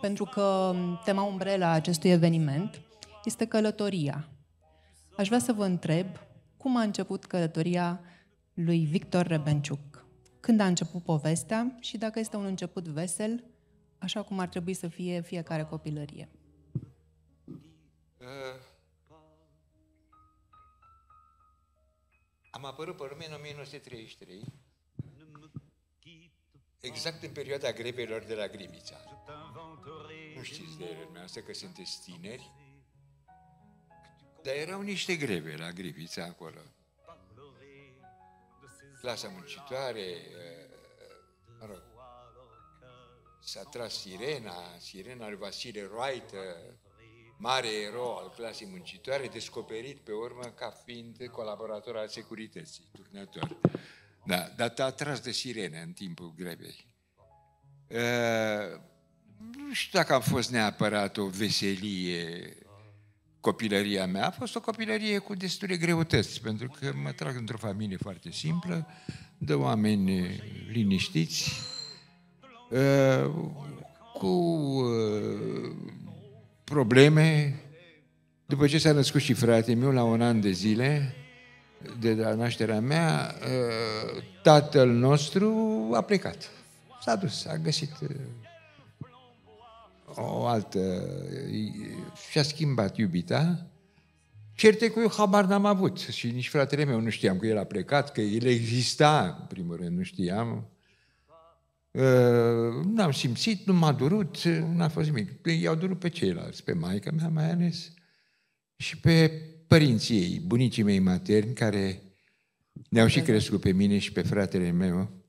pentru că tema umbrela acestui eveniment este călătoria. Aș vrea să vă întreb cum a început călătoria lui Victor Rebenciuc. Când a început povestea și dacă este un început vesel, așa cum ar trebui să fie fiecare copilărie. Uh, am apărut pe lume în 1933 exact în perioada grevelor de la Grimița. Nu știți de ele dumneavoastră că sunteți tineri, dar erau niște greve la Grimița acolo. Clasa muncitoare, uh, mă rog, s-a tras sirena, sirena lui Vasile Roaită, mare erou al clasei muncitoare, descoperit pe urmă ca fiind colaborator al securității, turnător. Da, dar te-a tras de sirene în timpul grebei. Uh, ă, nu știu dacă a fost neapărat o veselie copilăria mea, a fost o copilărie cu destule greutăți, pentru că mă trag într-o familie foarte simplă, de oameni liniștiți, uh, cu uh, probleme. După ce s-a născut și fratele meu, la un an de zile, de la nașterea mea, ă, tatăl nostru a plecat. S-a dus, a găsit ă, o altă... și-a schimbat iubita. Certe cu eu habar n-am avut și nici fratele meu nu știam că el a plecat, că el exista, în primul rând, nu știam. Ă, n-am simțit, nu m-a durut, n-a fost nimic. I-au durut pe ceilalți, pe maica mea mai ales și pe părinții ei, bunicii mei materni, care ne-au și crescut pe mine și pe fratele meu.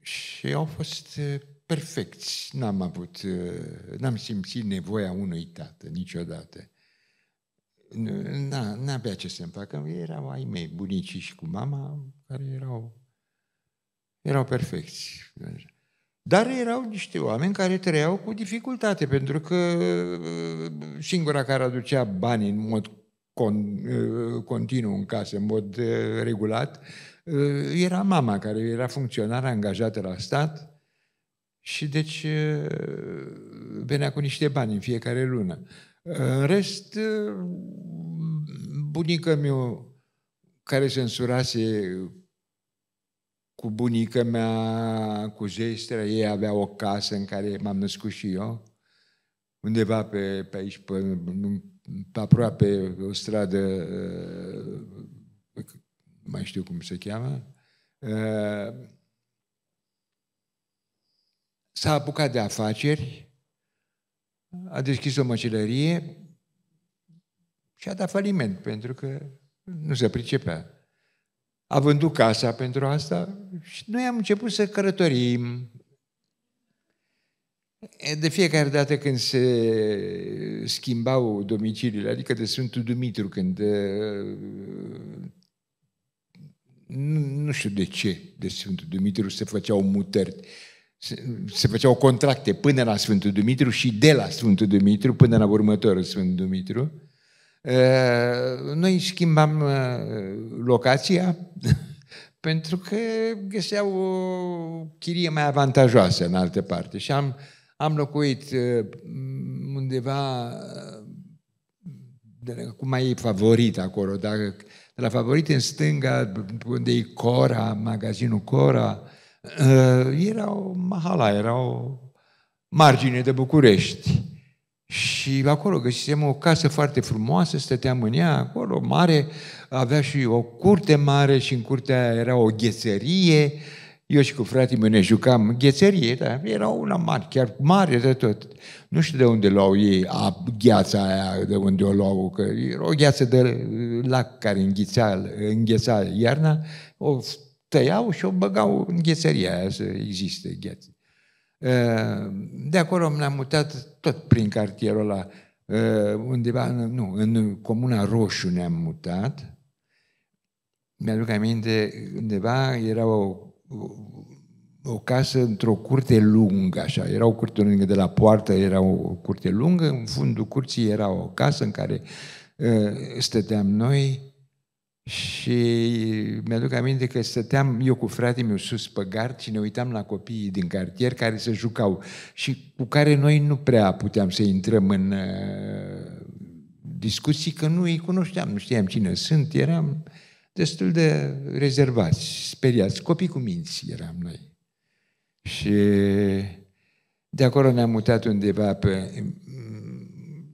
Și au fost uh, perfecți. N-am avut, uh, n-am simțit nevoia unui tată niciodată. N-avea ce să-mi facă. Erau ai mei, bunicii și cu mama, care erau, erau perfecți. Dar erau niște oameni care trăiau cu dificultate, pentru că uh, singura care aducea bani în mod con, uh, continuu în casă, în mod uh, regulat, era mama, care era funcționară angajată la stat și deci venea cu niște bani în fiecare lună. În rest, bunica mea care se însurase cu bunica mea, cu gestra, ei avea o casă în care m-am născut și eu, undeva pe, pe aici, pe, pe aproape o stradă, uh, mai știu cum se cheamă, uh, s-a apucat de afaceri, a deschis o măcelărie și a dat faliment, pentru că nu se pricepea a vândut casa pentru asta și noi am început să călătorim. De fiecare dată când se schimbau domiciliile, adică de Sfântul Dumitru, când nu, știu de ce de Sfântul Dumitru se făceau mutări, se, se făceau contracte până la Sfântul Dumitru și de la Sfântul Dumitru până la următorul Sfântul Dumitru. Noi schimbam locația pentru că găseau o chirie mai avantajoasă în altă parte. Și am, am locuit undeva de, cum mai e favorit acolo, dar de la favorit în stânga, unde e Cora, magazinul Cora, era o mahala, era o margine de București. Și acolo găsisem o casă foarte frumoasă, stăteam în ea, acolo mare, avea și o curte mare și în curtea era o ghețărie. Eu și cu fratele meu ne jucam ghețărie, dar era una mare, chiar mare de tot. Nu știu de unde luau ei a, gheața aia, de unde o luau, că era o gheață de lac care înghețea, înghețea iarna, o tăiau și o băgau în ghețăria aia să existe gheață. Eh, de acolo ne-am mutat tot prin cartierul ăla, eh, undeva, nu, în Comuna Roșu ne-am mutat. Mi-aduc aminte, undeva era o, o casă într-o curte lungă, așa. Era o curte lungă de la poartă, era o curte lungă, în fundul curții era o casă în care eh, stăteam noi, și mi-aduc aminte că stăteam eu cu fratele meu sus pe gard și ne uitam la copiii din cartier care se jucau și cu care noi nu prea puteam să intrăm în uh, discuții, că nu îi cunoșteam, nu știam cine sunt, eram destul de rezervați, speriați, copii cu minți eram noi. Și de acolo ne-am mutat undeva pe... Mm,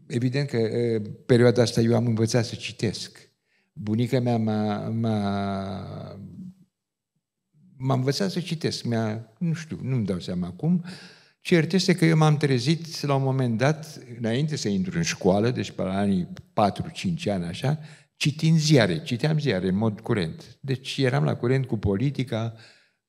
evident că uh, perioada asta eu am învățat să citesc bunica mea m-a, m-a, m-a învățat să citesc. Mi-a, nu știu, nu-mi dau seama acum. Cert este că eu m-am trezit la un moment dat, înainte să intru în școală, deci pe la anii 4-5 ani așa, citind ziare, citeam ziare în mod curent. Deci eram la curent cu politica,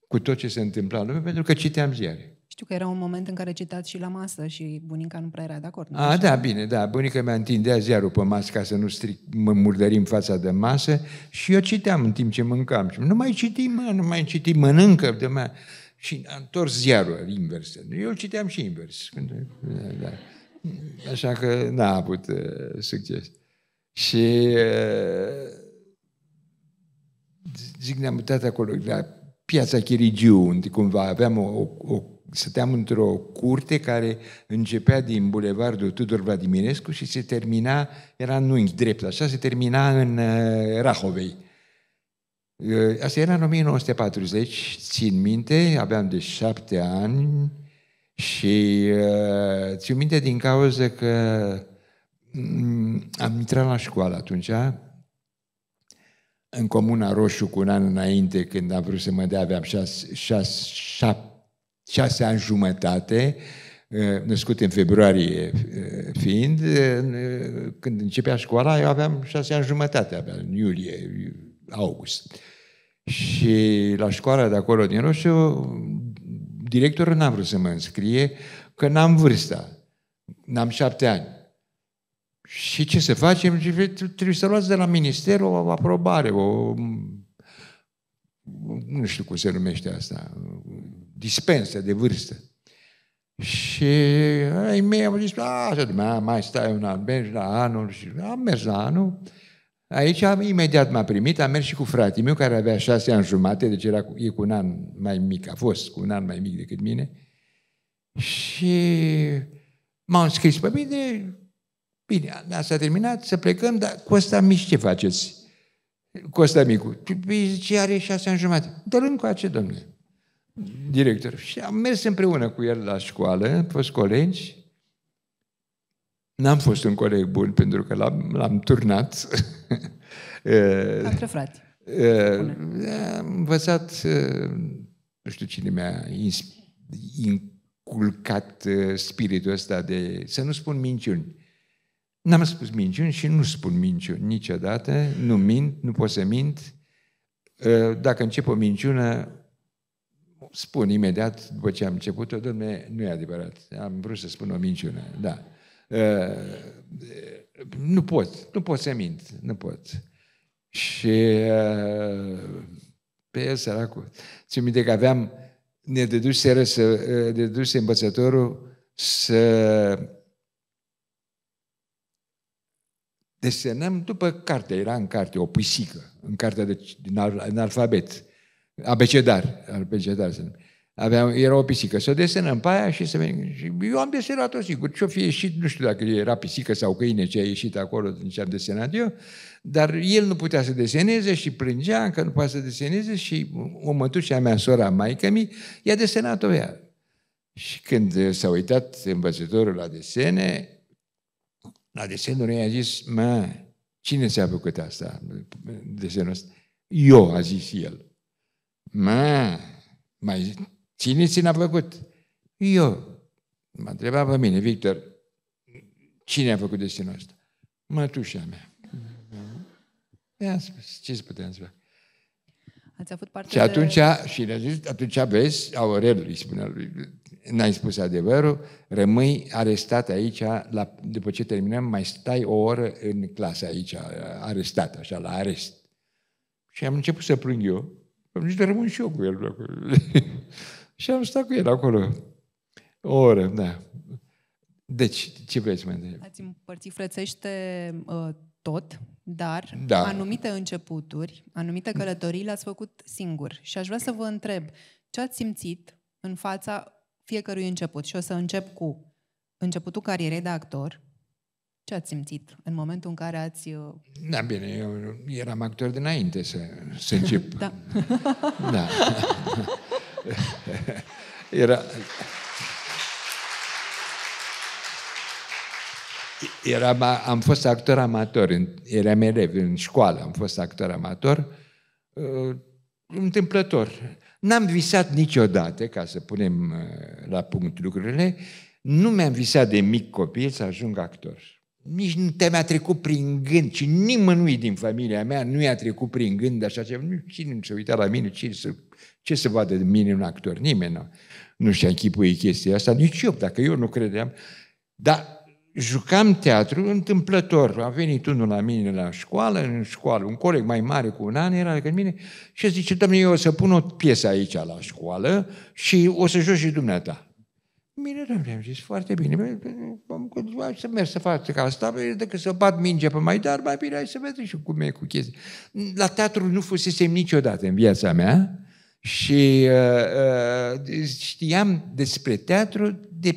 cu tot ce se întâmpla în lume, pentru că citeam ziare. Știu că era un moment în care citați și la masă și bunica nu prea era de acord. A, da, bine, da. Bunica mi-a întindea ziarul pe masă ca să nu stric, mă murdărim fața de masă și eu citeam în timp ce mâncam. Și nu mai citim, mă, nu mai citim, mănâncă de mea. Și am întors ziarul invers. Eu citeam și invers. Da, da. Așa că n-a avut uh, succes. Și uh, zic, ne-am mutat acolo, la piața Chirigiu, unde cumva aveam o, o, o stăteam într-o curte care începea din bulevardul Tudor Vladimirescu și se termina, era în unghi drept, așa, se termina în uh, Rahovei. Uh, asta era în 1940, țin minte, aveam de șapte ani și uh, țin minte din cauza că mm, am intrat la școală atunci, în Comuna Roșu, cu un an înainte, când am vrut să mă dea, aveam șase, șase, șapte șase ani jumătate, uh, născut în februarie uh, fiind, uh, când începea școala, eu aveam șase ani jumătate, abia în iulie, august. Și la școala de acolo din Roșu, directorul n-a vrut să mă înscrie, că n-am vârsta, n-am șapte ani. Și ce să facem? Trebuie să luați de la minister o aprobare, o nu știu cum se numește asta, dispensă de vârstă. Și ai mei au zis, așa, mai stai un an, mergi la anul. Și am mers la anul. Aici am, imediat m-a primit, am mers și cu fratele meu, care avea șase ani jumate, deci era cu, e cu un an mai mic, a fost cu un an mai mic decât mine. Și m-au înscris pe mine, bine, s a da, terminat, să plecăm, dar cu ăsta mici ce faceți? Costa Micu. Păi zice, are șase ani jumate. Dă-l încoace, domnule director. Și am mers împreună cu el la școală, am fost colegi. N-am fost un coleg bun pentru că l-am, l-am turnat. Între eh, frate. Eh, am învățat, eh, nu știu cine mi-a inculcat spiritul ăsta de să nu spun minciuni. N-am spus minciuni și nu spun minciuni niciodată, nu mint, nu pot să mint. Dacă încep o minciună, spun imediat, după ce am început-o, domne, nu e adevărat, am vrut să spun o minciună, da. Uh, nu pot, nu pot să mint, nu pot. Și uh, pe el, săracul, țin minte că aveam, ne deduse, să, uh, ne deduse învățătorul să desenăm după carte, era în carte, o pisică, în cartea de, din, al, în alfabet. Abecedar, abecedar să Aveam, era o pisică. Să o desenăm pe aia și să venim. Și eu am desenat-o sigur. Ce-o fi ieșit, nu știu dacă era pisică sau câine ce a ieșit acolo din ce am desenat eu, dar el nu putea să deseneze și plângea că nu poate să deseneze și o mătușă mea, sora maică mi, i-a desenat-o ea. Și când s-a uitat învățătorul la desene, la desenul ei a zis, mă, cine ți-a făcut asta, desenul ăsta? Eu, a zis el. Mă, mai cine ți a făcut? Eu. M-a întrebat pe mine, Victor, cine a făcut destinul ăsta? Mătușa mea. Mhm. I-am spus, ce să putem să fac? Ați avut parte și atunci, de... și le-a zis, atunci vezi, Aurel îi spunea lui, n-ai spus adevărul, rămâi arestat aici, la, după ce terminăm, mai stai o oră în clasă aici, arestat, așa, la arest. Și am început să plâng eu, nici de rămân și eu cu el. și am stat cu el acolo. O oră, da. Deci, ce vreți mai întrebi? Ați împărțit frățește uh, tot, dar da. anumite începuturi, anumite călătorii le-ați făcut singur. Și aș vrea să vă întreb, ce ați simțit în fața fiecărui început? Și o să încep cu începutul carierei de actor, ce ați simțit în momentul în care ați... Uh, da, bine, eu eram actor dinainte să, să încep. da. da. Era... Era, am fost actor amator, eram elev în școală, am fost actor amator, uh, întâmplător. N-am visat niciodată, ca să punem uh, la punct lucrurile, nu mi-am visat de mic copil să ajung actor nici nu te mi-a trecut prin gând, ci nimănui din familia mea nu i-a trecut prin gând așa ceva. Cine nu se uita la mine, cine se, ce se vadă de mine un actor? Nimeni nu, nu și-a închipuit chestia asta, nici eu, dacă eu nu credeam. Dar jucam teatru întâmplător. A venit unul la mine la școală, în școală, un coleg mai mare cu un an era decât mine și zice, domnule, eu o să pun o piesă aici la școală și o să joci și dumneata. Bine, domnule, am zis, foarte bine. Hai să merg să fac asta, decât să bat mingea pe mai dar, mai bine hai să vedem și cum e cu chestia. La teatru nu fusesem niciodată în viața mea și uh, uh, știam despre teatru de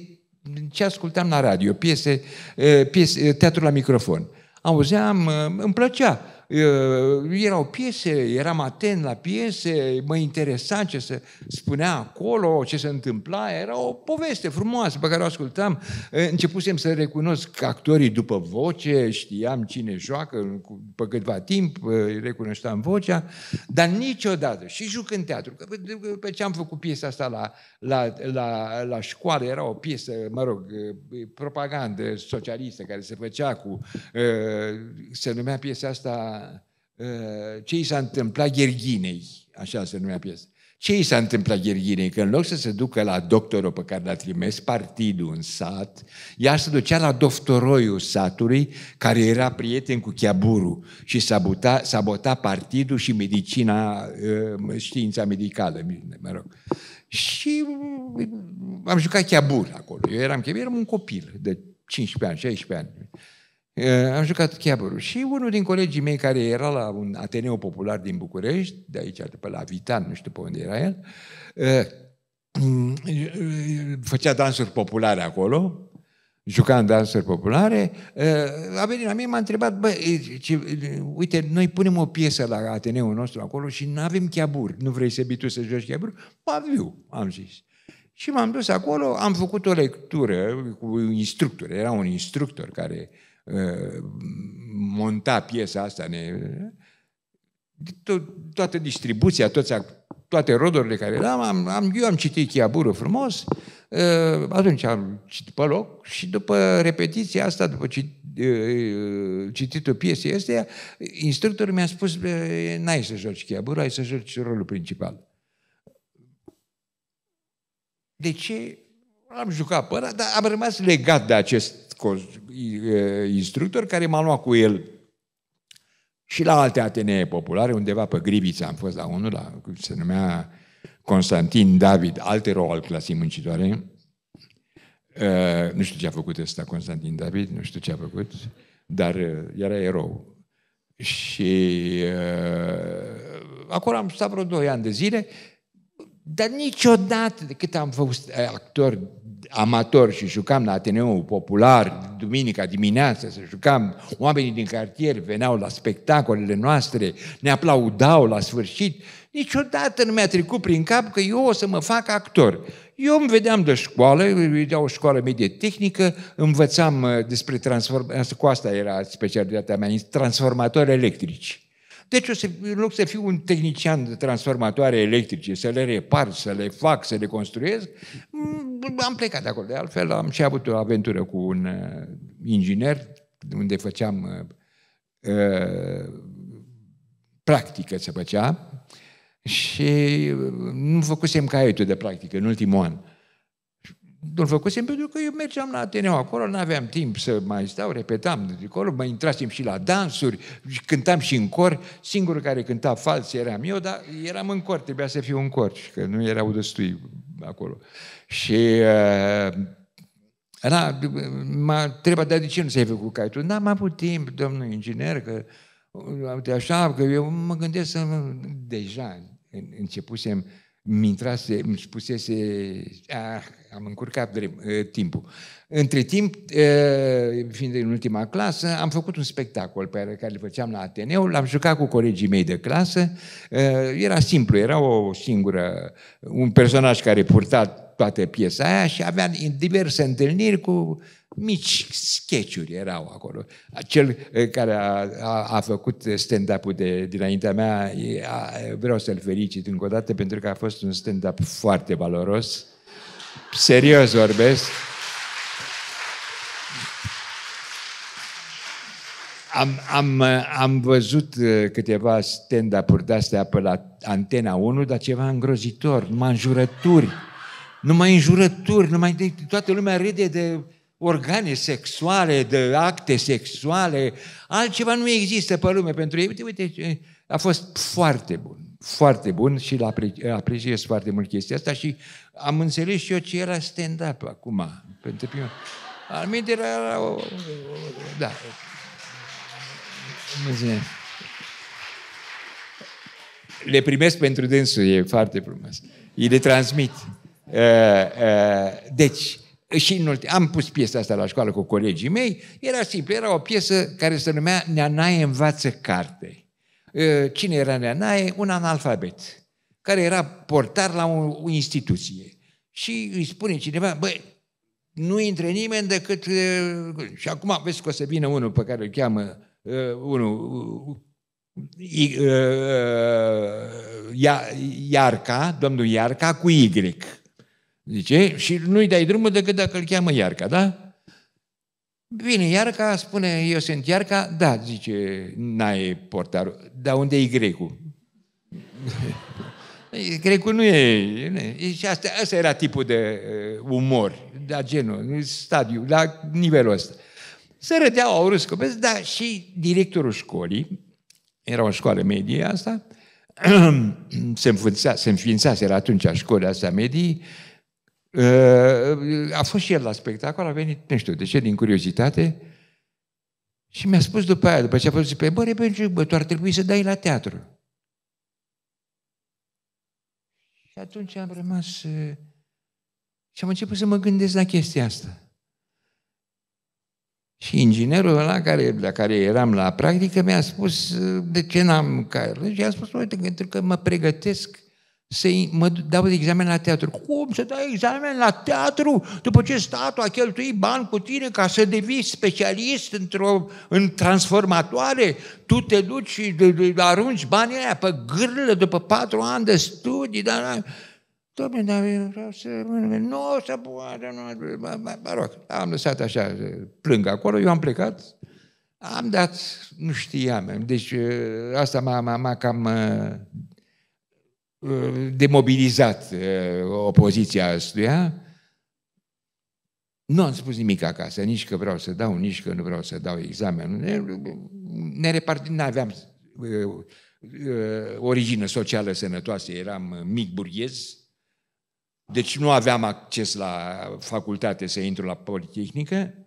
ce ascultam la radio, piese, uh, piese uh, teatru la microfon. Auzeam, uh, îmi plăcea. Eh, erau piese, eram atent la piese, mă interesa ce se spunea acolo, ce se întâmpla, era o poveste frumoasă pe care o ascultam. Eh, începusem să recunosc actorii după voce, știam cine joacă, după câtva timp eh, recunoșteam vocea, dar niciodată, și jucând teatru, că pe ce am făcut piesa asta la, la, la, la școală, era o piesă, mă rog, propagandă socialistă care se făcea cu, se numea piesa asta Eh, ce i s-a întâmplat Gherghinei, așa se numea piesa. Ce i s-a întâmplat Gherghinei? Că în loc să se ducă la doctorul pe care l-a trimis partidul în sat, ea se ducea la doftoroiul satului, care era prieten cu Chiaburu și sabota, sabota partidul și medicina, eh, știința medicală, mă rog. Și am jucat Chiabur acolo. Eu eram, eram un copil de 15 ani, 16 ani. Am jucat cheapărul și unul din colegii mei care era la un Ateneu Popular din București, de aici, de pe la Vitan, nu știu pe unde era el, făcea dansuri populare acolo, juca în dansuri populare, a venit la mine, m-a întrebat, bă, ce, uite, noi punem o piesă la Ateneul nostru acolo și nu avem cheaburi, nu vrei să tu să joci cheaburi? Mă viu, am zis. Și m-am dus acolo, am făcut o lectură cu instructor, era un instructor care uh, Uh, monta piesa asta, ne, to, toată distribuția, toți, toate rodurile care eram, am, am, eu am citit Chiaburu frumos, uh, atunci am citit pe loc și după repetiția asta, după cit, uh, cititul piesei este, instructorul mi-a spus, n-ai să joci Chiaburu, ai să joci rolul principal. De ce? Am jucat pe ăla, dar am rămas legat de acest instructor care m-a luat cu el și la alte atenee populare, undeva pe Gribița am fost la unul, la, se numea Constantin David, altero al clasei muncitoare. nu știu ce a făcut ăsta Constantin David, nu știu ce a făcut, dar era erou. Și acolo am stat vreo 2 ani de zile dar niciodată de cât am fost eh, actor amator și jucam la Ateneu Popular, duminica dimineața să jucam, oamenii din cartier veneau la spectacolele noastre, ne aplaudau la sfârșit, niciodată nu mi-a trecut prin cap că eu o să mă fac actor. Eu îmi vedeam de școală, era o școală medie tehnică, învățam eh, despre transform... cu asta era specialitatea mea, transformatori electrici. Deci, o să, în loc să fiu un tehnician de transformatoare electrice, să le repar, să le fac, să le construiesc, am plecat de acolo. De altfel, am și avut o aventură cu un uh, inginer, unde făceam uh, uh, practică, se făcea, și uh, nu făcusem caietul de practică în ultimul an nu-l făcusem pentru că eu mergeam la Ateneu acolo, nu aveam timp să mai stau, repetam de acolo, mai intrasem și la dansuri, cântam și în cor, singurul care cânta fals eram eu, dar eram în cor, trebuia să fiu în cor, că nu erau destui acolo. Și uh, m-a întrebat, dar de ce nu s-ai făcut cai? Tu n-am avut timp, domnul inginer, că uh, uite așa, că eu mă gândesc să... Deja începusem, mi intrase, îmi spusese, ah, am încurcat timpul. Între timp, fiind în ultima clasă, am făcut un spectacol pe care îl făceam la Ateneu, l-am jucat cu colegii mei de clasă. Era simplu, era o singură, un personaj care purta toată piesa aia și avea diverse întâlniri cu mici sketchuri erau acolo. Cel care a, a, a făcut stand-up-ul de, dinaintea mea, a, vreau să-l felicit încă o dată pentru că a fost un stand-up foarte valoros serios vorbesc, am, am, am văzut uh, câteva stand-up-uri de-astea pe la Antena 1, dar ceva îngrozitor, numai înjurături, numai înjurături, numai de, toată lumea râde de organe sexuale, de acte sexuale, altceva nu există pe lume pentru ei. Uite, uite, a fost foarte bun foarte bun și îl apreciez foarte mult chestia asta și am înțeles și eu ce era stand-up acum, pentru prima Al era o, o, o, da. Le primesc pentru dânsul, e foarte frumos. Îi le transmit. Uh, uh, deci, și în ultim, am pus piesa asta la școală cu colegii mei, era simplu, era o piesă care se numea Neanaie învață carte. Ă, cine era Neanae? Un analfabet, care era portar la o, o instituție. Și îi spune cineva, băi, nu intre nimeni decât... Ă, și acum vezi că o să vină unul pe care îl cheamă uh, unul... I, uh, ia, Iarca, domnul Iarca, cu Y. Zice? Și nu-i dai drumul decât dacă îl cheamă Iarca, da? Bine, Iarca, spune, eu sunt Iarca, da, zice, n-ai portarul. Dar unde e grecul? grecul nu e... e Și asta, asta era tipul de uh, umor, de da, genul, stadiu, la nivelul ăsta. Se rădeau, au râs copezi, dar și directorul școlii, era o școală medie asta, se înființase, se înființase la atunci școala asta medii, Uh, a fost și el la spectacol, a venit, nu știu de ce, din curiozitate, și mi-a spus după aia, după ce a fost, zis, păi, bă, Rebenciu, bă, tu ar trebui să dai la teatru. Și atunci am rămas uh, și am început să mă gândesc la chestia asta. Și inginerul ăla care, la care eram la practică mi-a spus uh, de ce n-am care. Și a spus, uite, pentru că mă pregătesc să mă dau de examen la teatru. Cum să dai examen la teatru după ce statul a cheltuit bani cu tine ca să devii specialist într-o, în transformatoare? Tu te duci și arunci banii aia pe gârlă după patru ani de studii, dar... Dom'le, dar eu vreau să rămân. Da, nu o să poate, nu. Mă rog, am lăsat așa, plâng acolo, eu am plecat, am dat, nu știam. Deci ă, asta m-a, m-a, m-a cam ă, Uh, demobilizat uh, opoziția astuia, nu am spus nimic acasă, nici că vreau să dau, nici că nu vreau să dau examen. Ne, ne repartim, nu aveam uh, uh, socială sănătoasă, eram mic burghez, deci nu aveam acces la facultate să intru la Politehnică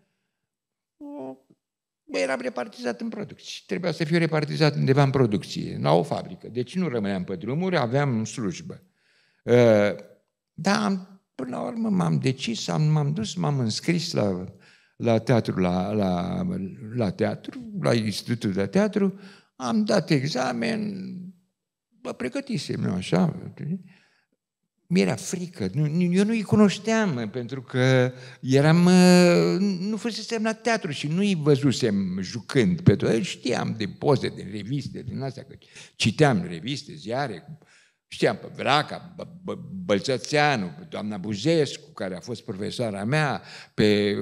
Bă, eram repartizat în producție. Trebuia să fiu repartizat undeva în producție, la o fabrică. Deci nu rămâneam pe drumuri, aveam slujbă. Ă, Dar până la urmă m-am decis, m-am dus, m-am înscris la, la teatru, la, la, la teatru, la institutul de teatru, am dat examen, mă pregătisem eu așa, mi-era frică, eu nu-i cunoșteam pentru că eram, nu fusesem la teatru și nu-i văzusem jucând pe toți, știam de poze, de reviste, din astea, că citeam reviste, ziare, știam pe Vraca, Bălțățeanu, pe doamna Buzescu, care a fost profesoara mea, pe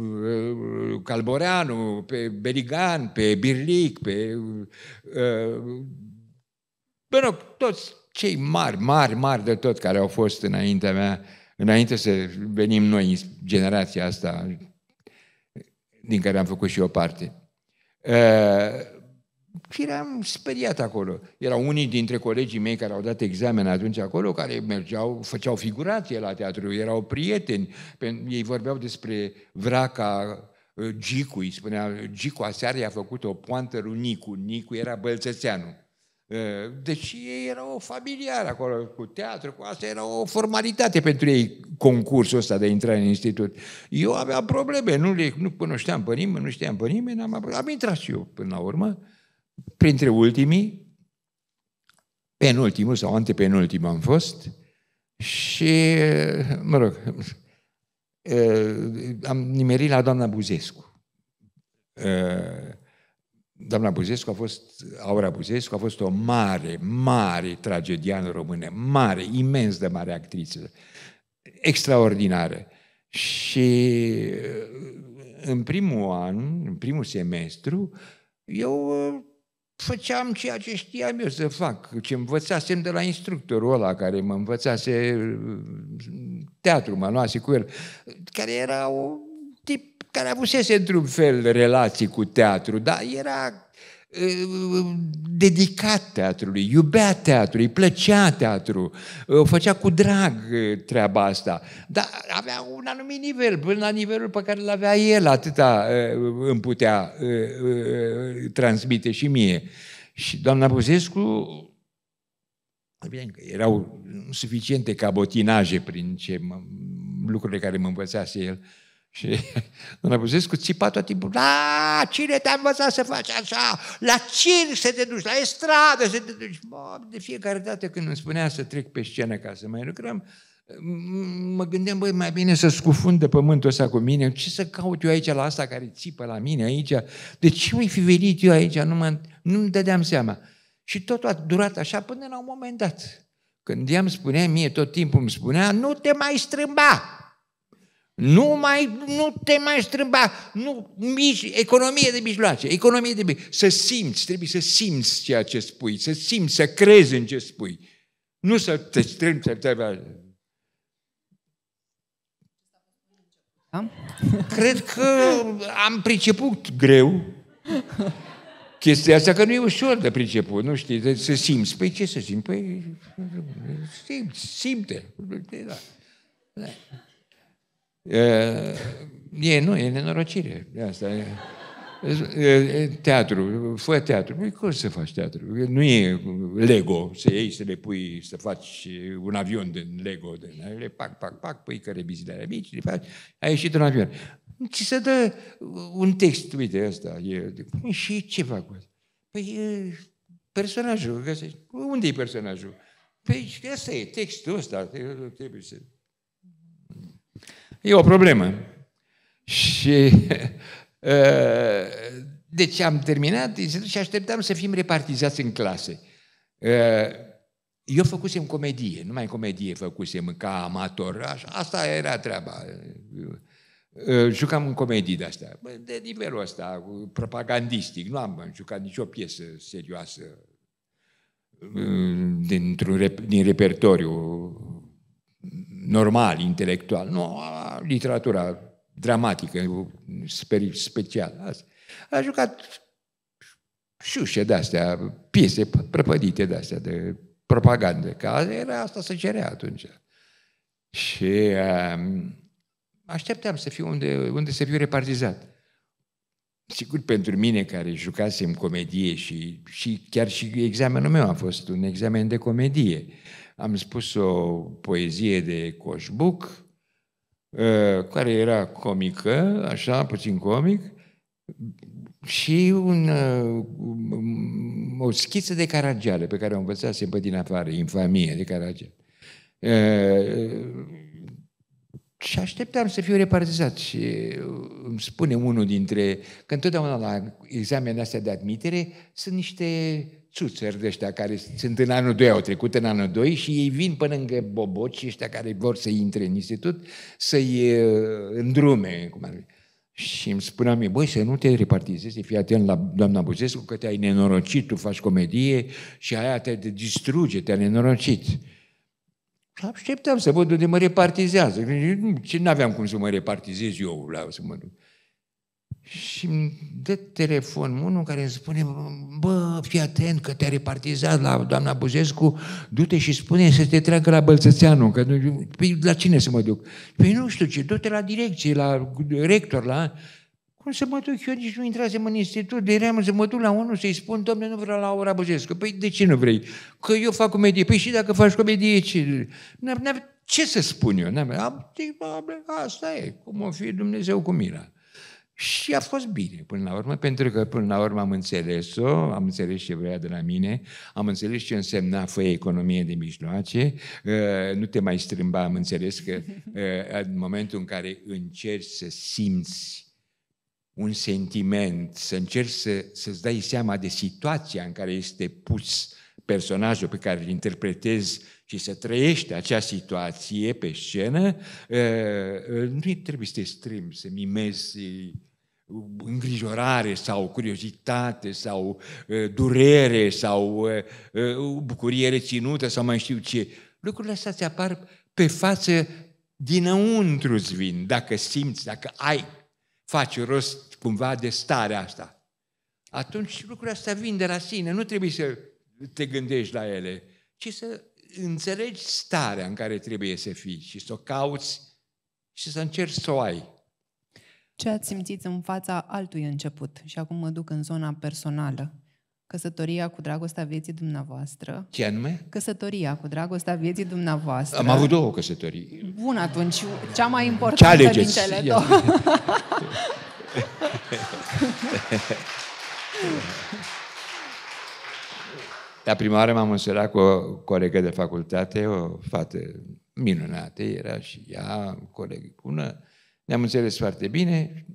uh, Calboreanu, pe Berigan, pe Birlic, pe... Bă, uh, rog, toți cei mari, mari, mari de tot care au fost înaintea mea, înainte să venim noi, generația asta din care am făcut și o parte. Uh, și eram speriat acolo. Erau unii dintre colegii mei care au dat examen atunci acolo, care mergeau, făceau figurație la teatru, erau prieteni. Ei vorbeau despre vraca îi uh, spunea Gicu aseară i-a făcut o poantă lui Nicu, Nicu era bălțățeanul. Deci ei erau familiari acolo cu teatru, cu asta era o formalitate pentru ei concursul ăsta de a intra în institut. Eu aveam probleme, nu, le, nu cunoșteam pe nimeni, nu știam pe nimeni, am, am intrat și eu până la urmă, printre ultimii, penultimul sau antepenultim am fost și, mă rog, eh, am nimerit la doamna Buzescu. Eh, Doamna Buzescu a fost, Aura Buzescu a fost o mare, mare tragediană română, mare, imens de mare actriță, extraordinară. Și în primul an, în primul semestru, eu uh, făceam ceea ce știam eu să fac, ce învățasem de la instructorul ăla care mă învățase uh, teatru, mă luase cu el, care era o care avusese într-un fel relații cu teatru, dar era dedicat teatrului, iubea teatrul, îi plăcea teatru, o făcea cu drag treaba asta, dar avea un anumit nivel, până la nivelul pe care îl avea el, atâta îmi putea transmite și mie. Și doamna Buzescu, bine că erau suficiente cabotinaje prin ce lucrurile care mă învățase el, și doamna Buzescu țipa tot timpul, la da, cine te-a învățat să faci așa? La cine să te duci, la estradă să te duci. Bă, de fiecare dată când îmi spunea să trec pe scenă ca să mai lucrăm, mă gândeam, băi, mai bine să de pământul ăsta cu mine, ce să caut eu aici la asta care țipă la mine aici, de ce mi fi venit eu aici, nu mă, nu-mi dădeam seama. Și totul a durat așa până la un moment dat, când ea îmi spunea, mie tot timpul îmi spunea, nu te mai strâmba, nu mai, nu te mai strâmba, nu, mici, economie de mijloace, economie de mijloace. Să simți, trebuie să simți ceea ce spui, să simți, să crezi în ce spui. Nu să te strâmbi, să te... Da? Cred că am priceput greu chestia asta, că nu e ușor de priceput, nu știi, de, să simți. Păi ce să simți? Păi simți, simte. Da. da. E, nu, e nenorocire. De asta e. Teatru, fă teatru. Păi cum să faci teatru? Nu e Lego, să iei, să le pui, să faci un avion din Lego. de. le pac, pac, pac, pui cărăbizile mici, le faci, a ieșit un avion. Ți se dă un text, uite, ăsta. E, și ce fac cu asta? Păi e personajul, găsești. Unde e personajul? Păi asta e textul ăsta, trebuie să... E o problemă. Și ă, deci am terminat și așteptam să fim repartizați în clase. Ă, eu făcusem comedie, numai comedie făcusem ca amator, așa, asta era treaba. Ă, jucam în comedii de-astea, de nivelul ăsta, propagandistic, nu am jucat nicio piesă serioasă dintr-un, din repertoriu normal, intelectual. Nu, literatura dramatică, special. A jucat șușe de-astea, piese prăpădite de-astea, de propagandă, că era asta să cerea atunci. Și așteptam să fiu unde, unde să fiu repartizat. Sigur, pentru mine, care jucasem comedie și, și chiar și examenul meu a fost un examen de comedie am spus o poezie de Coșbuc, ă, care era comică, așa, puțin comic, și un, ă, o schiță de caragiale pe care o învățasem pe din afară, infamie de caragiale. Ă, și așteptam să fiu repartizat și îmi spune unul dintre... Că întotdeauna la examenele astea de admitere sunt niște țuțări de ăștia care sunt în anul 2, au trecut în anul 2 și ei vin până lângă boboci ăștia care vor să intre în institut, să-i îndrume, cum ar fi. Și îmi spunea mie, băi, să nu te repartizezi, fii atent la doamna Buzescu, că te-ai nenorocit, tu faci comedie și aia te distruge, te-a nenorocit. Și așteptam să văd unde mă repartizează. Ce n-aveam cum să mă repartizez eu la să mă duc și îmi dă telefon unul care îmi spune, bă, fii atent că te-a repartizat la doamna Buzescu, du-te și spune să te treacă la Bălțățeanu, că păi, la cine să mă duc? Păi nu știu ce, du-te la direcție, la rector, la... Cum să mă duc? Eu nici nu intrasem în institut, de eram să mă duc la unul să-i spun, domne, nu vreau la ora Buzescu. Păi de ce nu vrei? Că eu fac comedie. Păi și dacă faci comedie, ce? n n ce să spun eu? asta e, cum o fi Dumnezeu cu mila. Și a fost bine până la urmă, pentru că până la urmă am înțeles-o, am înțeles ce vrea de la mine, am înțeles ce însemna fă economie de mijloace, ă, nu te mai strâmba, am înțeles că ă, în momentul în care încerci să simți un sentiment, să încerci să, să-ți dai seama de situația în care este pus personajul pe care îl interpretezi și să trăiești acea situație pe scenă, ă, nu trebuie să te strâmbi, să mimezi îngrijorare sau curiozitate sau durere sau bucurie reținută sau mai știu ce. Lucrurile astea ți apar pe față dinăuntru îți vin, dacă simți, dacă ai, faci rost cumva de starea asta. Atunci lucrurile astea vin de la sine, nu trebuie să te gândești la ele, ci să înțelegi starea în care trebuie să fii și să o cauți și să încerci să o ai. Ce ați simțit în fața altui început? Și acum mă duc în zona personală. Căsătoria cu dragostea vieții dumneavoastră. Ce anume? Căsătoria cu dragostea vieții dumneavoastră. Am avut două căsătorii. Bun, atunci, cea mai importantă din cele două. La prima oară m-am însurat cu o colegă de facultate, o fată minunată era și ea, colegă bună, ne-am înțeles foarte bine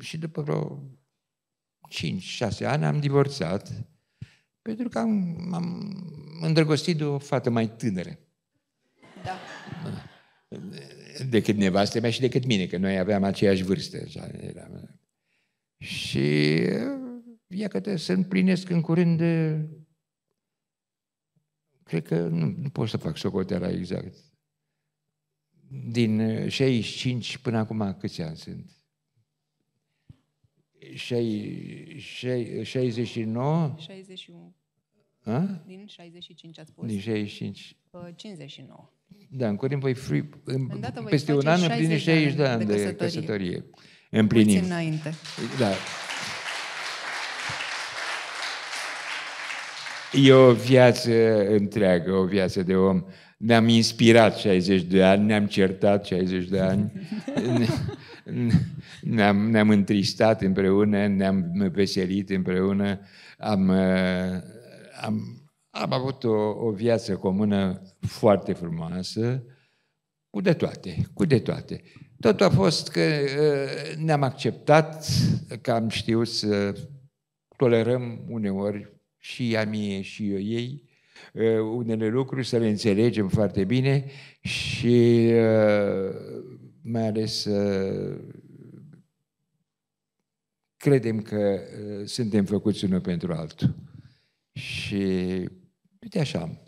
și după vreo 5-6 ani am divorțat pentru că am, am îndrăgostit de o fată mai tânără. Da. Decât nevastă mea și decât mine, că noi aveam aceeași vârstă. Eram. Și iată să împlinesc în curând de... Cred că nu, nu pot să fac socoteala exact din 65 uh, până acum câți ani sunt? 69? 61. A? Din 65 ați spus. Din 65. 59. Da, în curând voi fri... în, peste un an împlini 60 de ani de, de căsătorie. căsătorie. Împlinim. Mulți înainte. Da. E o viață întreagă, o viață de om. Ne-am inspirat 60 de ani, ne-am certat 60 de ani, ne-am, ne-am întristat împreună, ne-am veselit împreună, am, uh, am, am avut o, o viață comună foarte frumoasă, cu de toate, cu de toate. Totul a fost că uh, ne-am acceptat, că am știut să tolerăm uneori și ea mie și eu ei, uh, unele lucruri să le înțelegem foarte bine și uh, mai ales să uh, credem că suntem făcuți unul pentru altul. Și uite așa,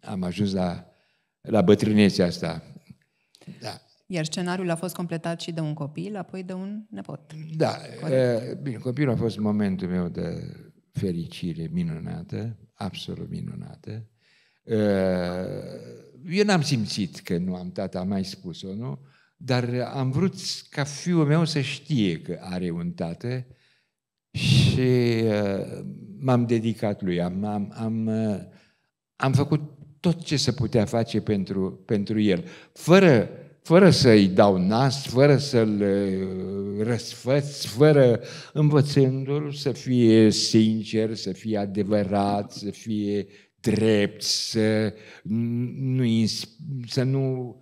am ajuns la, la bătrânețea asta. Da. Iar scenariul a fost completat și de un copil, apoi de un nepot. Da, Corect. bine, copilul a fost momentul meu de fericire minunată, absolut minunată. Uh, eu n-am simțit că nu am, tata am mai spus-o, nu? Dar am vrut ca fiul meu să știe că are un tată și uh, m-am dedicat lui, am, am, am, uh, am făcut tot ce se putea face pentru, pentru el, fără fără să-i dau nas, fără să-l uh, răsfăț, fără învățându-l să fie sincer, să fie adevărat, să fie drept, să nu, să nu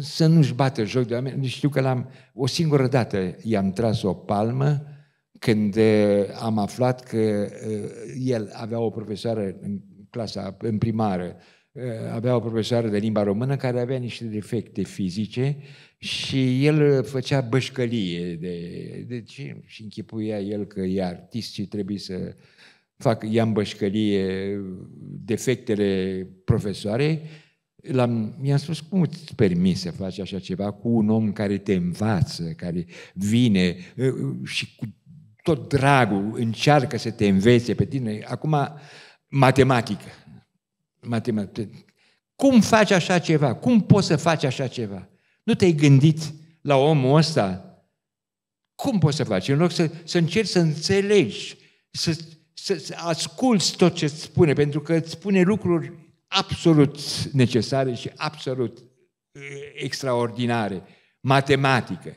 să nu-și bată joc de oameni. Știu că l-am, o singură dată i-am tras o palmă când uh, am aflat că uh, el avea o profesoară în clasa, în primară, Eh, avea o profesoară de limba română care avea niște defecte fizice și el făcea bășcălie. De, deci și închipuia el că e artist și trebuie să fac, ia în bășcălie defectele profesoarei. mi i-am spus, cum îți permis să faci așa ceva cu un om care te învață, care vine eh, și cu tot dragul încearcă să te învețe pe tine. Acum, matematică matematică. Cum faci așa ceva? Cum poți să faci așa ceva? Nu te-ai gândit la omul ăsta? Cum poți să faci? În loc să, să încerci să înțelegi, să, să, să asculți tot ce îți spune, pentru că îți spune lucruri absolut necesare și absolut extraordinare. Matematică.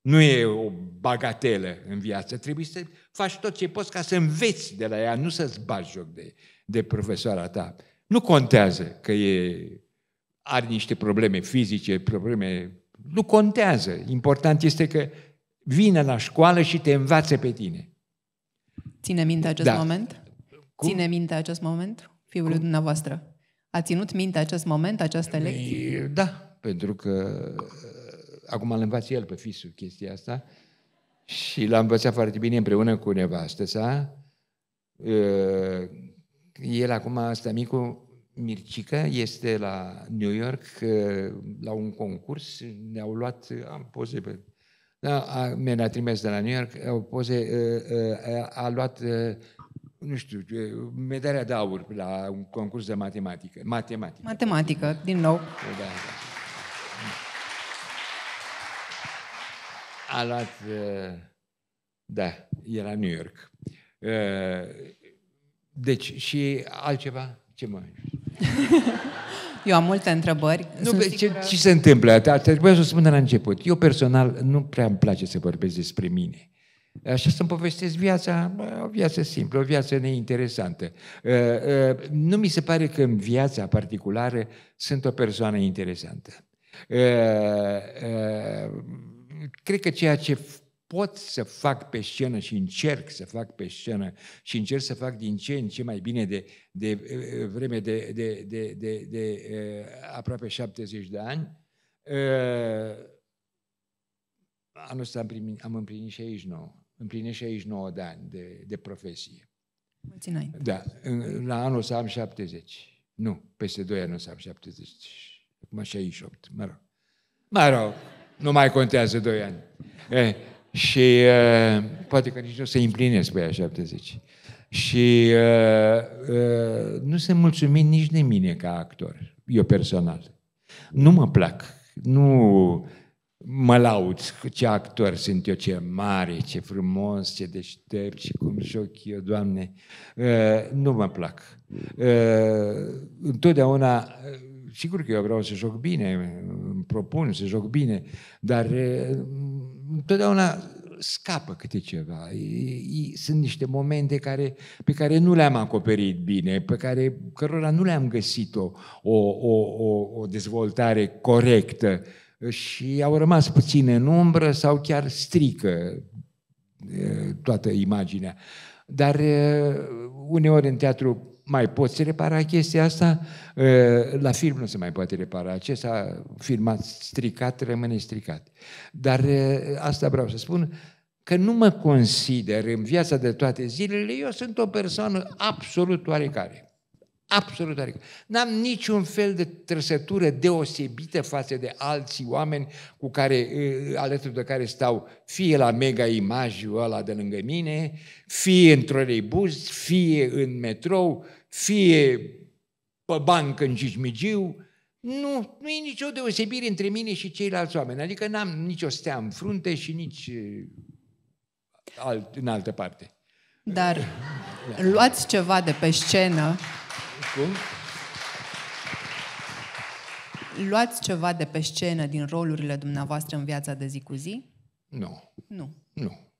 Nu e o bagatelă în viață. Trebuie să faci tot ce poți ca să înveți de la ea, nu să-ți bagi joc de, de profesoara ta. Nu contează că e, are niște probleme fizice, probleme... Nu contează. Important este că vine la școală și te învață pe tine. Ține minte acest da. moment? Cum? Ține minte acest moment, fiul Cum? dumneavoastră? A ținut minte acest moment, această păi, lecție? Da, pentru că uh, acum îl învață el pe fisul chestia asta și l-a învățat foarte bine împreună cu nevastă sa uh, el acum asta micu Mircică este la New York la un concurs, ne-au luat, am poze pe... Da, mi-a trimis de la New York, au poze, a, ă, a, ă, ă, a luat, nu știu, medalia de aur la un concurs de matematică. Matematică. Matematică, din nou. da. da. a luat, da, e la New York. Deci, și altceva? Ce mai? Eu am multe întrebări. Nu, Sunt ce, ce se întâmplă? Trebuie să o spun de la început. Eu personal nu prea îmi place să vorbesc despre mine. Așa să-mi povestesc viața, o viață simplă, o viață neinteresantă. Ă, ă, nu mi se pare că în viața particulară sunt o persoană interesantă. Ă, cred că ceea ce pot să fac pe scenă și încerc să fac pe scenă și încerc să fac din ce în ce mai bine de, de eh, vreme de, de, de, de, de eh, aproape 70 de ani. Eh, anul ăsta am, primit, am împlinit 69, împlinit 69 de ani de, de profesie. Mulțumim. Da, la anul să am 70. Nu, peste 2 ani o să am 70. Acum 68, mă rog. Mă rog, nu mai contează 2 ani. Eh. Și uh, poate că nici nu se împlinesc pe aia 70. Și uh, uh, nu se mulțumit nici de mine ca actor, eu personal. Nu mă plac, nu mă laud ce actor sunt eu, ce mare, ce frumos, ce deștept și cum joc eu, Doamne. Uh, nu mă plac. Uh, întotdeauna sigur că eu vreau să joc bine, îmi propun să joc bine, dar întotdeauna scapă câte ceva. Sunt niște momente care, pe care nu le-am acoperit bine, pe care cărora nu le-am găsit o, o, o, o dezvoltare corectă și au rămas puține în umbră sau chiar strică toată imaginea. Dar uneori în teatru mai poți repara chestia asta? Ă, la film nu se mai poate repara. Acesta filmat stricat rămâne stricat. Dar ă, asta vreau să spun, că nu mă consider în viața de toate zilele, eu sunt o persoană absolut oarecare. Absolut oarecare. N-am niciun fel de trăsătură deosebită față de alții oameni cu care, ă, alături de care stau fie la mega imagiul ăla de lângă mine, fie într-o rebuz, fie în metrou, fie pe bancă în Cismigiu, nu, nu e nicio deosebire între mine și ceilalți oameni. Adică n-am nicio stea în frunte și nici uh, alt, în altă parte. Dar da. luați ceva de pe scenă. Cum? Luați ceva de pe scenă din rolurile dumneavoastră în viața de zi cu zi? Nu. Nu. Nu.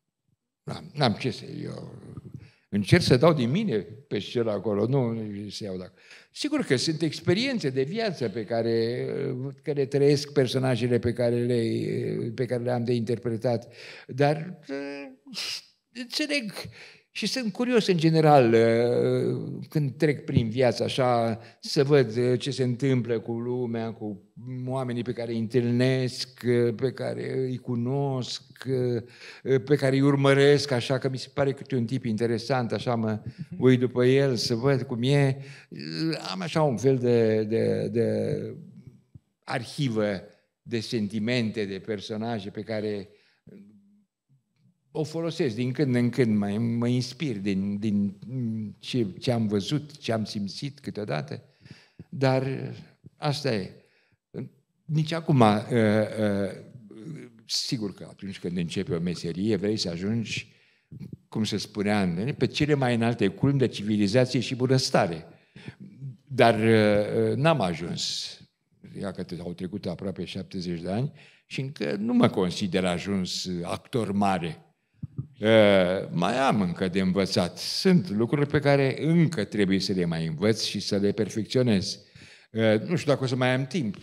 N-am, n-am ce să eu Încerc să dau din mine pe cel acolo, nu, nu se iau dacă. Sigur că sunt experiențe de viață pe care, care trăiesc personajele pe care, le, pe care le am de interpretat, dar înțeleg și sunt curios în general uh, când trec prin viață așa să văd uh, ce se întâmplă cu lumea, cu oamenii pe care îi întâlnesc, uh, pe care îi cunosc, pe care îi urmăresc, așa că mi se pare câte un tip interesant, așa mă mhm. uit după el să văd cum e. Am așa un fel de, de, de arhivă de sentimente, de personaje pe care o folosesc din când în când, mă, mă inspir din, din ce, ce am văzut, ce am simțit câteodată, dar asta e. Nici acum, uh, uh, sigur că atunci când începi o meserie, vrei să ajungi, cum se spunea, pe cele mai înalte culmi de civilizație și bunăstare. Dar uh, n-am ajuns. Iacă au trecut aproape 70 de ani și încă nu mă consider ajuns actor mare mai am încă de învățat. Sunt lucruri pe care încă trebuie să le mai învăț și să le perfecționez. Nu știu dacă o să mai am timp,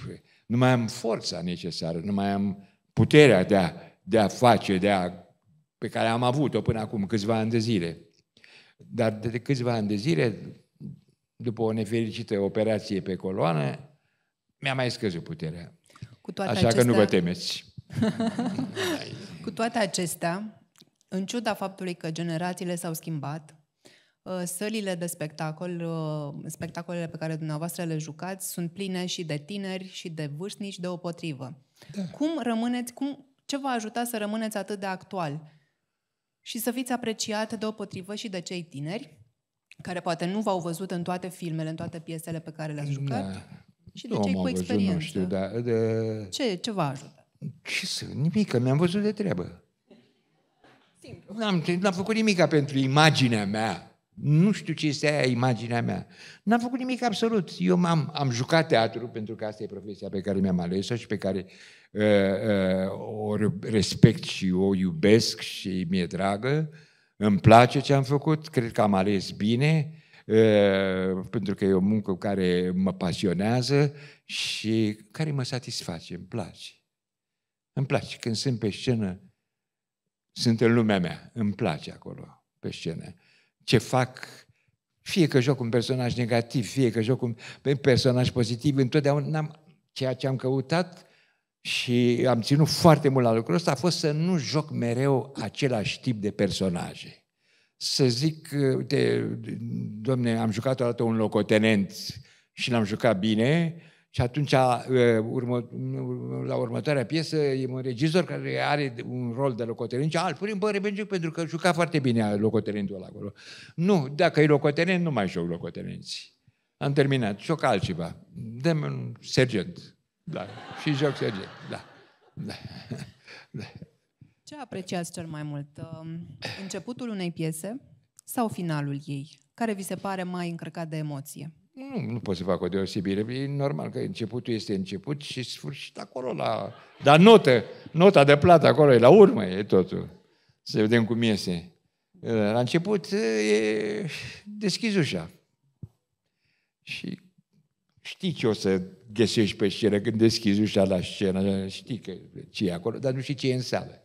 nu mai am forța necesară, nu mai am puterea de a, de a face, de a, pe care am avut-o până acum câțiva ani de zile. Dar de câțiva ani de zile, după o nefericită operație pe coloană, mi-a mai scăzut puterea. Cu toate Așa acestea... că nu vă temeți. Cu toate acestea, în ciuda faptului că generațiile s-au schimbat, uh, sălile de spectacol, uh, spectacolele pe care dumneavoastră le jucați, sunt pline și de tineri și de vârstnici de deopotrivă. Da. Cum rămâneți, cum, ce vă ajuta să rămâneți atât de actual și să fiți apreciat de potrivă și de cei tineri, care poate nu v-au văzut în toate filmele, în toate piesele pe care le-ați jucat, da. și de nu cei cu experiență. Văzut, nu știu, da, de... ce, ce v-a ajutat? Ce să, nimic, mi-am văzut de treabă. Simplu. N-am, n-am făcut nimic pentru imaginea mea. Nu știu ce este aia imaginea mea. N-am făcut nimic absolut. Eu am, am jucat teatru pentru că asta e profesia pe care mi-am ales-o și pe care uh, uh, o respect și o iubesc și mi-e dragă. Îmi place ce am făcut, cred că am ales bine, uh, pentru că e o muncă care mă pasionează și care mă satisface, îmi place. Îmi place când sunt pe scenă sunt în lumea mea, îmi place acolo, pe scenă. Ce fac, fie că joc un personaj negativ, fie că joc un personaj pozitiv, întotdeauna am ceea ce am căutat și am ținut foarte mult la lucrul ăsta a fost să nu joc mereu același tip de personaje. Să zic, uite, domne, am jucat odată un locotenent și l-am jucat bine, și atunci, uh, la următoarea piesă, e un regizor care are un rol de locotenent, și îl punem pe pentru că juca foarte bine locotenentul acolo. Nu, dacă e locotenent, nu mai joc locotenenți. Am terminat, joc altceva. Dăm un sergent. Da. Și joc sergent, da. da. da. Ce apreciați cel mai mult? Um, începutul unei piese sau finalul ei? Care vi se pare mai încărcat de emoție? Nu, nu pot să fac o deosebire. E normal că începutul este început și sfârșit acolo la... Dar notă, nota de plată acolo e la urmă, e totul. Să vedem cum iese. La început e deschis ușa. Și știi ce o să găsești pe scenă când deschizi ușa la scenă, știi că ce e acolo, dar nu știi ce e în sală.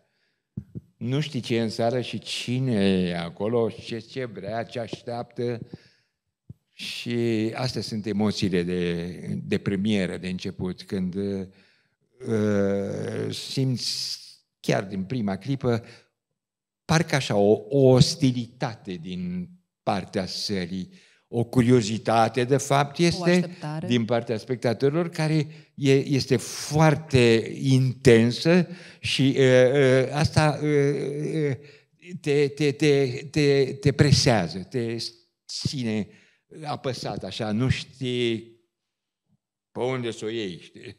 Nu știi ce e în sală și cine e acolo, ce, ce vrea, ce așteaptă, și astea sunt emoțiile de, de premieră, de început, când uh, simți chiar din prima clipă parcă așa o, o ostilitate din partea sării, o curiozitate, de fapt, este din partea spectatorilor, care e, este foarte intensă și uh, uh, asta uh, uh te, te, te, te, te presează, te ține uh, apăsat așa, nu știi pe unde să o iei, știi?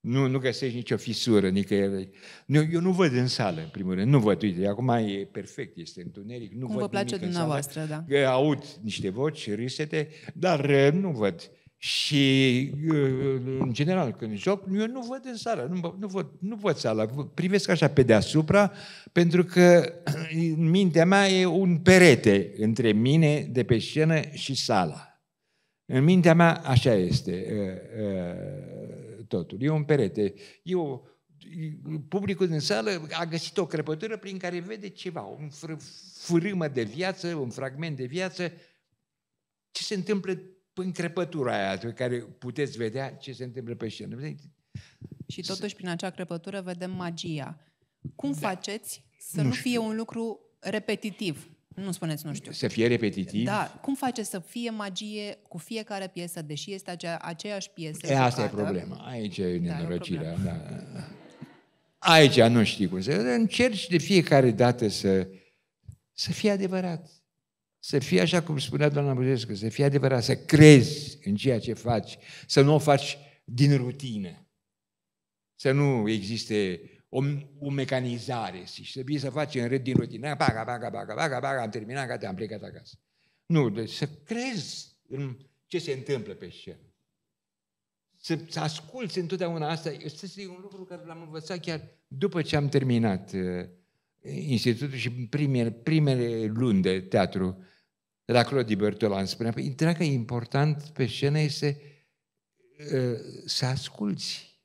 Nu, nu găsești nicio fisură nicăieri. Nu, eu nu văd în sală, în primul rând. Nu văd, uite, acum e perfect, este întuneric. Nu Cum văd vă place dumneavoastră, da? Aud niște voci, risete, dar eh, nu văd. Și, uh, în general, când joc, eu nu văd în sală, nu, nu, văd, nu văd sala, privesc așa pe deasupra, pentru că în mintea mea e un perete între mine de pe scenă și sala. În mintea mea așa este uh, uh, totul, e un perete. Eu, publicul din sală a găsit o crăpătură prin care vede ceva, un fr- de viață, un fragment de viață, ce se întâmplă încrepătura aia pe care puteți vedea ce se întâmplă pe scenă. Și totuși, prin acea crepătură, vedem magia. Cum da. faceți să nu, nu fie un lucru repetitiv? Nu spuneți, nu știu. Să fie repetitiv? Da. Cum faceți să fie magie cu fiecare piesă, deși este acea, aceeași piesă? E, asta e problema. Aici e da, nenorocirea. Da, da. Aici nu știi cum să... Încerci de fiecare dată să, să fie adevărat să fie așa cum spunea doamna Buzescu, să fie adevărat, să crezi în ceea ce faci, să nu o faci din rutină, să nu existe o, o mecanizare și să fie să faci în rând din rutină, baga, baga, baga, baga, baga, am terminat, gata, am plecat acasă. Nu, deci să crezi în ce se întâmplă pe scenă. Să, să asculți întotdeauna asta. Este un lucru care l-am învățat chiar după ce am terminat uh, institutul și primele, primele luni de teatru la Claude Bertolan spunea, păi, întreaga important pe scenă este ă, să asculți,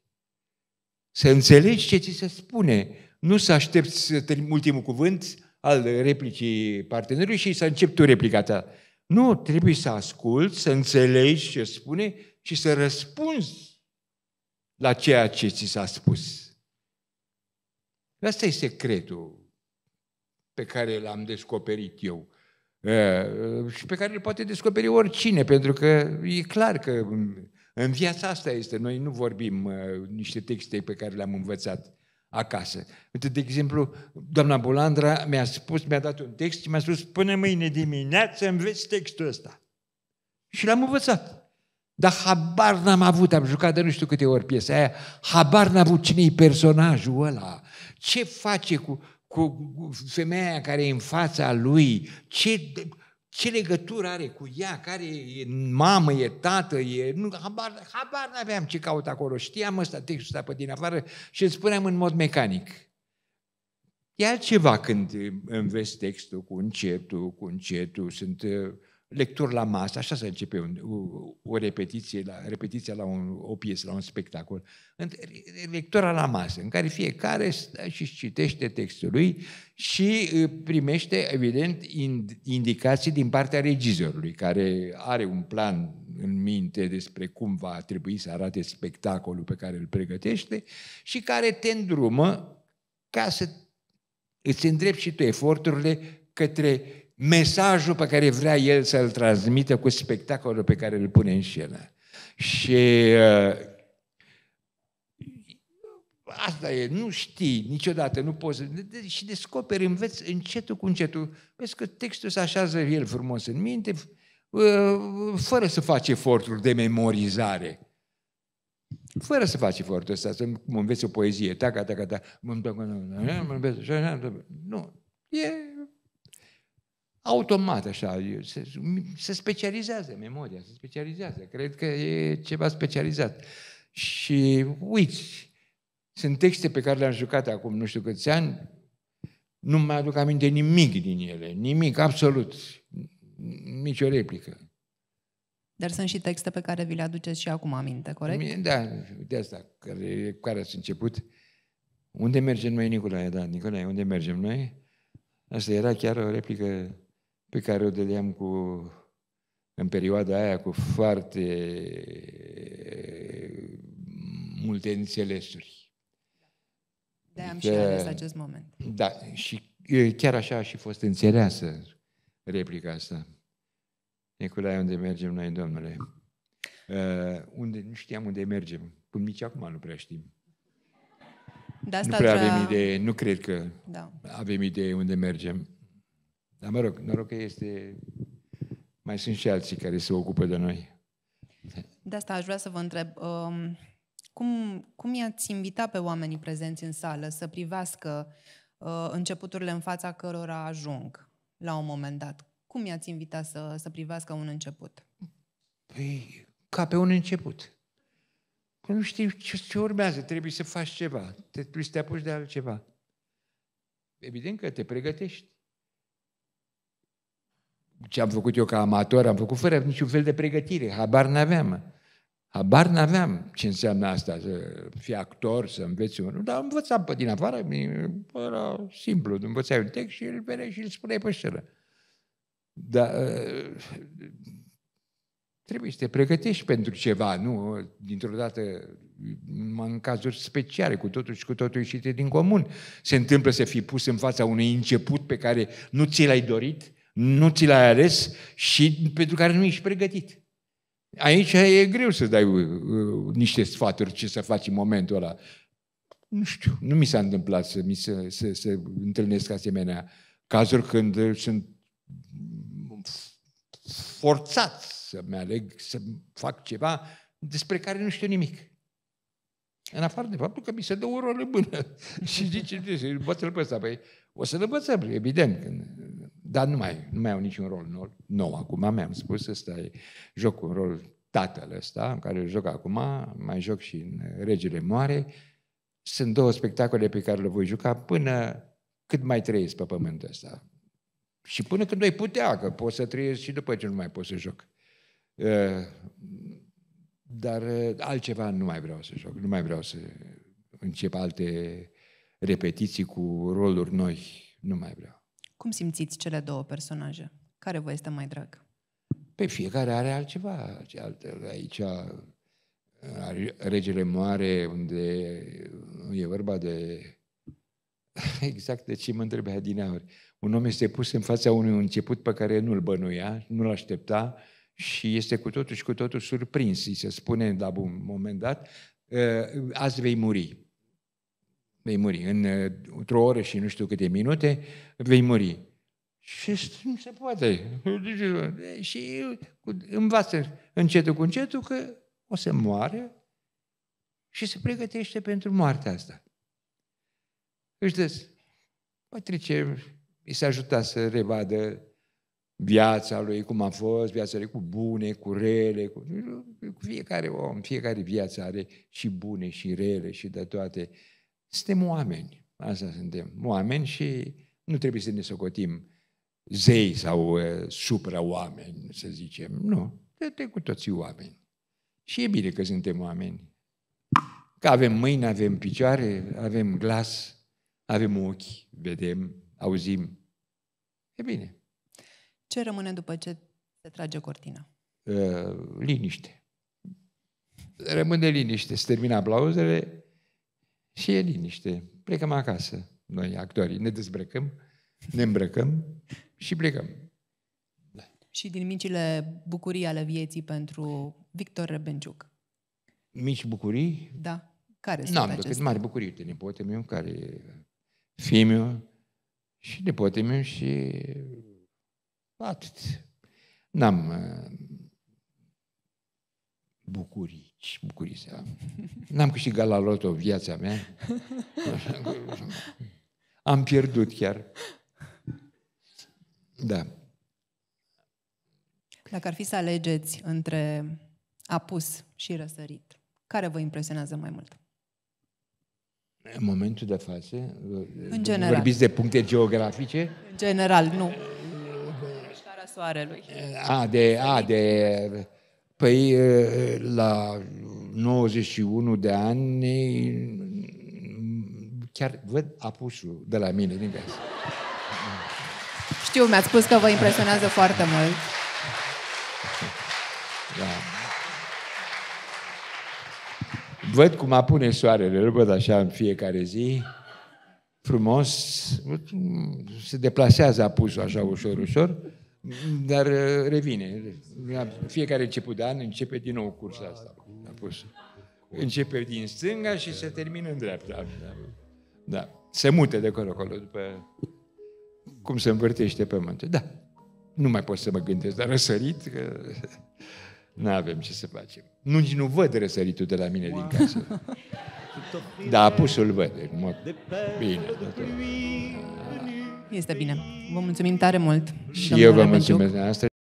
să înțelegi ce ți se spune, nu să aștepți să ultimul cuvânt al replicii partenerului și să începi tu replica ta. Nu, trebuie să asculți, să înțelegi ce spune și să răspunzi la ceea ce ți s-a spus. Asta e secretul pe care l-am descoperit eu și pe care îl poate descoperi oricine, pentru că e clar că în viața asta este. Noi nu vorbim uh, niște texte pe care le-am învățat acasă. Uite, de exemplu, doamna Bolandra mi-a spus, mi-a dat un text și mi-a spus, până mâine dimineață înveți textul ăsta. Și l-am învățat. Dar habar n-am avut, am jucat de nu știu câte ori piesa aia, habar n-am avut cine e personajul ăla, ce face cu cu femeia care e în fața lui, ce, ce legătură are cu ea, care e mamă, e tată, e... Nu, habar, habar n-aveam ce caut acolo. Știam ăsta, textul ăsta pe din afară și îl spuneam în mod mecanic. E altceva când înveți textul cu încetul, cu încetul, sunt lecturi la masă, așa se începe un, o, o repetiție, la, repetiția la un, o piesă, la un spectacol, lectura la masă, în care fiecare și citește textul lui și primește, evident, indicații din partea regizorului, care are un plan în minte despre cum va trebui să arate spectacolul pe care îl pregătește și care te îndrumă ca să îți îndrepti și tu eforturile către mesajul pe care vrea el să-l transmită cu spectacolul pe care îl pune în scenă. Și uh, asta e, nu știi niciodată, nu poți. Și descoperi, înveți încetul cu încetul. Vezi că textul se așează el frumos în minte, uh, fără să faci eforturi de memorizare. Fără să faci efortul ăsta, să înveți o poezie, ta, taca, taca, nu, e automat așa, se, se specializează memoria, se specializează. Cred că e ceva specializat. Și uiți, sunt texte pe care le-am jucat acum nu știu câți ani, nu mai aduc aminte nimic din ele, nimic, absolut, nicio replică. Dar sunt și texte pe care vi le aduceți și acum aminte, corect? Da, de asta, care, care ați început. Unde mergem noi, Nicolae? Da, Nicolae, unde mergem noi? Asta era chiar o replică pe care o dădeam cu, în perioada aia cu foarte multe înțelesuri. De da, am adică și ales acest moment. Da, și chiar așa a și fost înțeleasă replica asta. Nicolae, unde mergem noi, domnule? Uh, unde, nu știam unde mergem. Cum nici acum nu prea știm. De da, asta nu prea avem idee, nu cred că da. avem idee unde mergem. Dar mă rog, noroc că este... Mai sunt și alții care se ocupă de noi. De asta aș vrea să vă întreb. Um, cum, cum i-ați invita pe oamenii prezenți în sală să privească uh, începuturile în fața cărora ajung la un moment dat? Cum i-ați invita să, să privească un început? Păi, ca pe un început. Că nu știi ce, ce urmează, trebuie să faci ceva, trebuie să te apuci de altceva. Evident că te pregătești ce am făcut eu ca amator, am făcut fără niciun fel de pregătire, habar n-aveam. Habar n-aveam ce înseamnă asta, să fii actor, să înveți unul. Dar învățam pe din afară, era simplu, învățai un text și îl vedeai și îl spuneai pe scenă. Dar ă, trebuie să te pregătești pentru ceva, nu? Dintr-o dată, în cazuri speciale, cu totul și cu totul ieșite din comun, se întâmplă să fii pus în fața unui început pe care nu ți l-ai dorit, nu ți l-ai ales și pentru care nu ești pregătit. Aici e greu să dai uh, niște sfaturi ce să faci în momentul ăla. Nu știu, nu mi s-a întâmplat să, mi se, să, să întâlnesc asemenea cazuri când uh, sunt forțat să-mi aleg să fac ceva despre care nu știu nimic. În afară de faptul că mi se dă o rolă bună. și zice, bătă-l pe ăsta. Păi, o să-l învățăm, evident. Când dar nu mai, nu mai au niciun rol nou, nou acum, mi-am spus, ăsta e joc un rol tatăl ăsta, în care îl joc acum, mai joc și în Regele Moare. Sunt două spectacole pe care le voi juca până cât mai trăiesc pe pământul ăsta. Și până când noi putea, că pot să trăiesc și după ce nu mai pot să joc. Ă, dar ă, altceva nu mai vreau să joc, nu mai vreau să încep alte repetiții cu roluri noi, nu mai vreau. Cum simțiți cele două personaje? Care vă este mai drag? Pe păi fiecare are altceva. Aici regele mare unde e vorba de... Exact de ce mă întrebe din Un om este pus în fața unui început pe care nu-l bănuia, nu-l aștepta și este cu totul și cu totul surprins. Îi se spune la un moment dat, ă, azi vei muri vei muri. În, uh, într-o oră și nu știu câte minute, vei muri. Și nu se poate. Și învață încetul cu încetul că o să moară și se pregătește pentru moartea asta. Își dă, trece, îi a ajutat să revadă viața lui, cum a fost, viața lui cu bune, cu rele, cu, cu fiecare om, fiecare viață are și bune și rele și de toate. Suntem oameni, asta suntem, oameni și nu trebuie să ne socotim zei sau supra-oameni, să zicem. Nu, suntem cu toții oameni. Și e bine că suntem oameni. Că avem mâini, avem picioare, avem glas, avem ochi, vedem, auzim. E bine. Ce rămâne după ce se trage cortina? liniște. Rămâne liniște. Se termină aplauzele, și e liniște. Plecăm acasă, noi actorii. Ne dezbrăcăm, ne îmbrăcăm și plecăm. Da. Și din micile bucurii ale vieții pentru Victor Rebenciuc. Mici bucurii? Da. Care sunt N-am decât mari bucurii Uite, nepote meu, care e meu și nepote meu și atât. N-am bucurii. Ce bucurii am? N-am câștigat la loto viața mea. Am pierdut chiar. Da. Dacă ar fi să alegeți între apus și răsărit, care vă impresionează mai mult? În momentul de față, în general. vorbiți de puncte geografice? În general, nu. Scara soarelui. A, de, a, de Păi la 91 de ani chiar văd apusul de la mine din casă. Știu, mi-ați spus că vă impresionează foarte mult. Da. Văd cum apune soarele, îl văd așa în fiecare zi, frumos, se deplasează apusul așa ușor, ușor, dar uh, revine. La fiecare început de an începe din nou cursa asta. A pus. Începe din stânga și se termină în dreapta. Da. Se mute de acolo, acolo, după cum se învârtește pământul. Da. Nu mai pot să mă gândesc, dar răsărit că nu avem ce să facem. Nu, nici nu văd răsăritul de la mine din casă. da, apusul văd. Bine. Bine. Da, este bine. Vă mulțumim tare mult. Și eu vă mulțumesc.